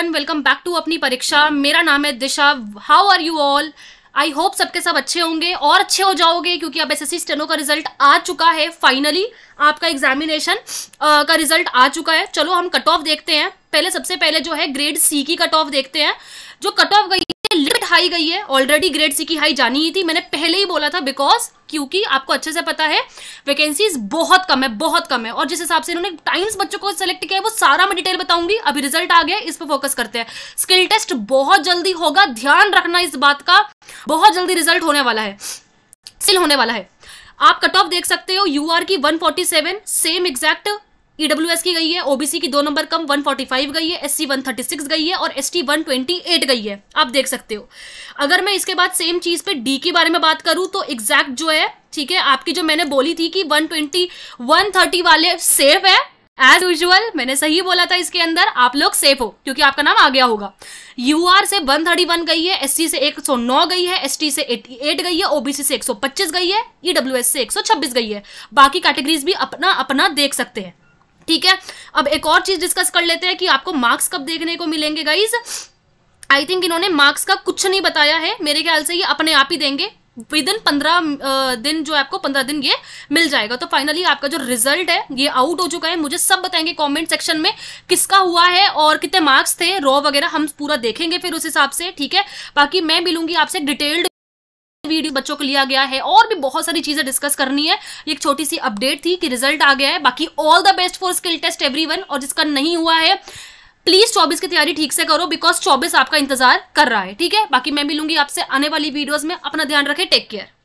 everyone welcome back to अपनी परीक्षा मेरा नाम है Disha how are you all I hope सबके सब अच्छे होंगे और अच्छे हो जाओगे क्योंकि अब एसएससी स्टेनो का रिजल्ट आ चुका है फाइनली आपका एग्जामिनेशन का रिजल्ट आ चुका है चलो हम कट ऑफ देखते हैं पहले सबसे पहले जो है ग्रेड सी की कट ऑफ देखते हैं जो कट ऑफ गई लिमिट हाई गई है ऑलरेडी ग्रेड सी की हाई जानी ही थी मैंने पहले ही बोला था बिकॉज क्योंकि आपको अच्छे से पता है वैकेंसीज बहुत कम है बहुत कम है और जिस हिसाब से इन्होंने टाइम्स बच्चों को सेलेक्ट किया है वो सारा मैं डिटेल बताऊंगी अभी रिजल्ट आ गया इस पर फोकस करते हैं स्किल टेस्ट बहुत जल्दी होगा ध्यान रखना इस बात का बहुत जल्दी रिजल्ट होने वाला है स्टिल होने वाला है आप कट ऑफ देख सकते हो यू आर की 147 सेम एग्जैक्ट ईडब्ल्यू e की गई है ओबीसी की दो नंबर कम 145 गई है एससी 136 गई है और एसटी 128 गई है आप देख सकते हो अगर मैं इसके बाद सेम चीज़ पे डी के बारे में बात करूं तो एग्जैक्ट जो है ठीक है आपकी जो मैंने बोली थी कि 120 130 वाले सेफ है एज यूजल मैंने सही बोला था इसके अंदर आप लोग सेफ हो क्योंकि आपका नाम आ गया होगा यू आर से 131 गई है एस से 109 गई है एस से 88 गई है ओबीसी से 125 गई है ईडब्ल्यू e से 126 गई है बाकी कैटेगरीज भी अपना अपना देख सकते हैं ठीक है अब एक और चीज़ डिस्कस कर लेते हैं कि आपको मार्क्स कब देखने को मिलेंगे गाइज आई थिंक इन्होंने मार्क्स का कुछ नहीं बताया है मेरे ख्याल से ये अपने आप ही देंगे विद इन पंद्रह दिन जो आपको पंद्रह दिन ये मिल जाएगा तो फाइनली आपका जो रिजल्ट है ये आउट हो चुका है मुझे सब बताएंगे कमेंट सेक्शन में किसका हुआ है और कितने मार्क्स थे रॉ वगैरह हम पूरा देखेंगे फिर उस हिसाब से ठीक है बाकी मैं मिलूंगी आपसे डिटेल्ड वीडियो बच्चों को लिया गया है और भी बहुत सारी चीजें डिस्कस करनी है एक छोटी सी अपडेट थी कि रिजल्ट आ गया है बाकी all the best for skill test every और जिसका नहीं हुआ है प्लीज चौबीस की तैयारी ठीक से करो बिकॉज चौबीस आपका इंतजार कर रहा है ठीक है बाकी मैं मिलूंगी आपसे आने वाली वीडियोस में अपना ध्यान रखें टेक केयर